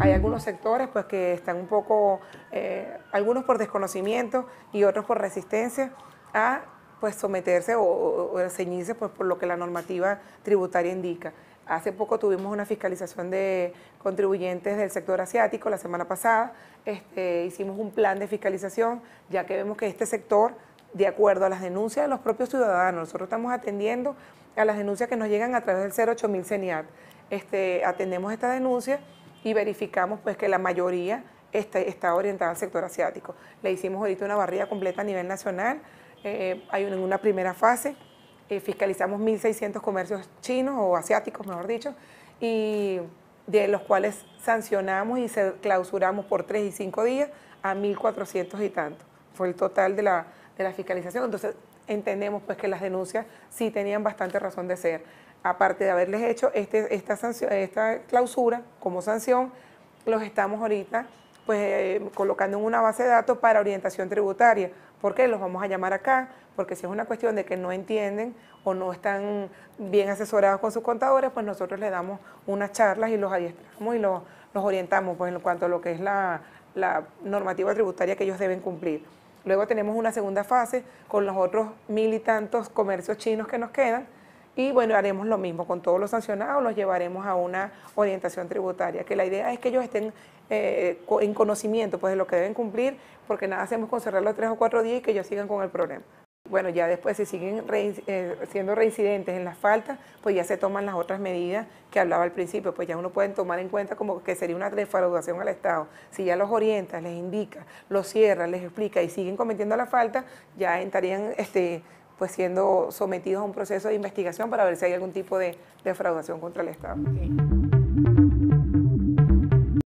Hay algunos sectores pues, que están un poco, eh, algunos por desconocimiento y otros por resistencia a pues, someterse o, ceñirse pues, por lo que la normativa tributaria indica. Hace poco tuvimos una fiscalización de contribuyentes del sector asiático, la semana pasada este, hicimos un plan de fiscalización, ya que vemos que este sector, de acuerdo a las denuncias de los propios ciudadanos, nosotros estamos atendiendo a las denuncias que nos llegan a través del 08000 CENIAT. Este, atendemos esta denuncia y verificamos pues que la mayoría está, está orientada al sector asiático. Le hicimos ahorita una barrida completa a nivel nacional, eh, hay una, primera fase, eh, fiscalizamos 1.600 comercios chinos o asiáticos, mejor dicho, y de los cuales sancionamos y se clausuramos por 3 y 5 días a 1.400 y tanto. Fue el total de la, de la fiscalización. Entonces entendemos pues que las denuncias sí tenían bastante razón de ser. Aparte de haberles hecho este, esta, esta clausura como sanción, los estamos ahorita pues eh, colocando en una base de datos para orientación tributaria. ¿Por qué? Los vamos a llamar acá, porque si es una cuestión de que no entienden o no están bien asesorados con sus contadores, pues nosotros les damos unas charlas y los adiestramos y los, orientamos pues, en cuanto a lo que es la, la normativa tributaria que ellos deben cumplir. Luego tenemos una segunda fase con los otros mil y tantos comercios chinos que nos quedan. Y bueno, haremos lo mismo con todos los sancionados, los llevaremos a una orientación tributaria, que la idea es que ellos estén eh, en conocimiento pues, de lo que deben cumplir, porque nada hacemos con cerrarlo tres o cuatro días y que ellos sigan con el problema bueno, ya después si siguen eh, siendo reincidentes en las faltas, pues ya se toman las otras medidas que hablaba al principio, pues ya uno puede tomar en cuenta como que sería una defraudación al Estado. Si ya los orienta, les indica, los cierra, les explica y siguen cometiendo la falta, ya estarían este, pues siendo sometidos a un proceso de investigación para ver si hay algún tipo de defraudación contra el Estado.